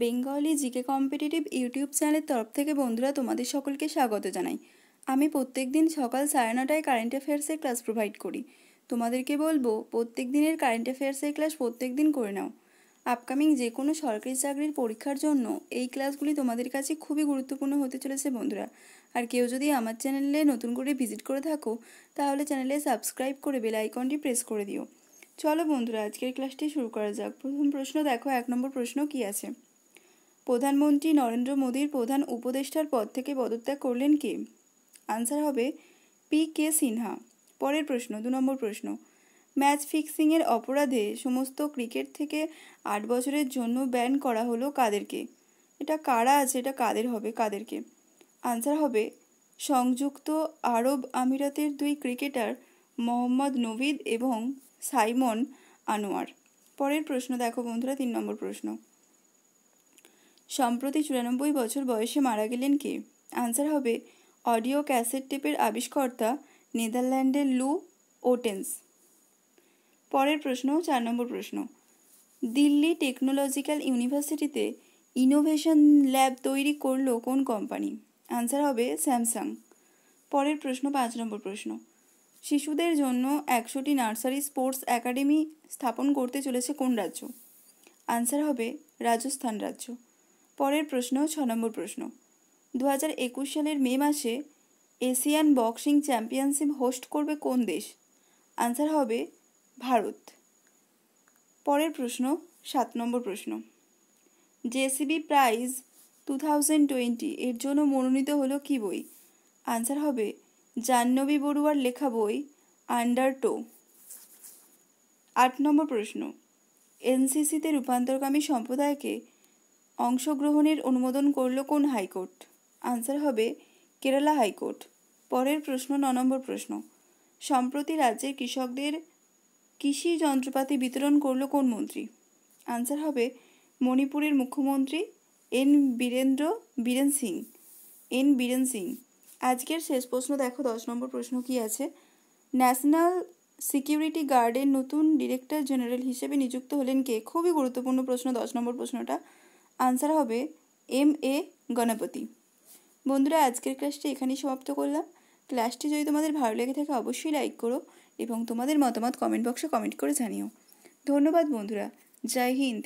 Bengali GK competitive YouTube চ্যানেলের তরফ থেকে বন্ধুরা তোমাদের সকলকে স্বাগত জানাই আমি প্রত্যেক দিন সকাল সাড়ে নটায় কারেন্ট অ্যাফেয়ার্সের ক্লাস প্রোভাইড করি তোমাদেরকে বলবো প্রত্যেক দিনের কারেন্ট অ্যাফেয়ার্সের ক্লাস প্রত্যেক দিন করে নাও আপকামিং যে কোনো সরকারি চাকরির পরীক্ষার জন্য এই ক্লাসগুলি তোমাদের কাছে খুবই গুরুত্বপূর্ণ হতে চলেছে বন্ধুরা আর কেউ যদি আমার চ্যানেলে নতুন করে ভিজিট করে থাকো তাহলে চ্যানেলে সাবস্ক্রাইব করে বেল আইকনটি প্রেস করে দিও চলো বন্ধুরা আজকের ক্লাসটি শুরু করা যাক প্রথম প্রশ্ন দেখো এক নম্বর প্রশ্ন কি আছে প্রধানমন্ত্রী নরেন্দ্র মোদীর প্রধান উপদেষ্টার পদ থেকে পদত্যাগ করলেন কে আনসার হবে পি কে সিনহা পরের প্রশ্ন দু নম্বর প্রশ্ন ম্যাচ ফিক্সিংয়ের অপরাধে সমস্ত ক্রিকেট থেকে আট বছরের জন্য ব্যান করা হলো কাদেরকে এটা কারা আছে এটা কাদের হবে কাদেরকে আনসার হবে সংযুক্ত আরব আমিরাতের দুই ক্রিকেটার মোহাম্মদ নবিদ এবং সাইমন আনোয়ার পরের প্রশ্ন দেখো বন্ধুরা তিন নম্বর প্রশ্ন সম্প্রতি চুরানব্বই বছর বয়সে মারা গেলেন কে আনসার হবে অডিও ক্যাসেট টেপের আবিষ্কর্তা নেদারল্যান্ডের লু ওটেন্স পরের প্রশ্ন চার নম্বর প্রশ্ন দিল্লি টেকনোলজিক্যাল ইউনিভার্সিটিতে ইনোভেশন ল্যাব তৈরি করলো কোন কোম্পানি আনসার হবে স্যামসাং পরের প্রশ্ন পাঁচ নম্বর প্রশ্ন শিশুদের জন্য একশোটি নার্সারি স্পোর্টস একাডেমি স্থাপন করতে চলেছে কোন রাজ্য আনসার হবে রাজস্থান রাজ্য পরের প্রশ্ন ছ নম্বর প্রশ্ন দু সালের মে মাসে এশিয়ান বক্সিং চ্যাম্পিয়নশিপ হোস্ট করবে কোন দেশ আনসার হবে ভারত পরের প্রশ্ন সাত নম্বর প্রশ্ন JCB prize two thousand twenty এর জন্য মনোনীত হলো কী বই আনসার হবে জাহ্নবী বড়ুয়ার লেখা বই আন্ডার টো আট নম্বর প্রশ্ন এনসিসিতে রূপান্তরকামী সম্প্রদায়কে অংশগ্রহণের অনুমোদন করল কোন হাইকোর্ট আনসার হবে কেরালা হাইকোর্ট পরের প্রশ্ন ন নম্বর প্রশ্ন সম্প্রতি রাজ্যের কৃষকদের কৃষি যন্ত্রপাতি বিতরণ করল কোন মন্ত্রী আনসার হবে মণিপুরের মুখ্যমন্ত্রী এন বীরেন্দ্র বীরেন সিং এন বীরেন সিং আজকের শেষ প্রশ্ন দেখো দশ নম্বর প্রশ্ন কি আছে ন্যাশনাল সিকিউরিটি গার্ডের নতুন ডিরেক্টর জেনারেল হিসেবে নিযুক্ত হলেন কে খুবই গুরুত্বপূর্ণ প্রশ্ন দশ নম্বর প্রশ্নটা আনসার হবে এম এ গণপতি বন্ধুরা আজকের ক্লাসটি এখানেই সমাপ্ত করলাম ক্লাসটি যদি তোমাদের ভালো লেগে থাকে অবশ্যই লাইক করো এবং তোমাদের মতামত কমেন্ট বক্সে কমেন্ট করে জানিও ধন্যবাদ বন্ধুরা জয় হিন্দ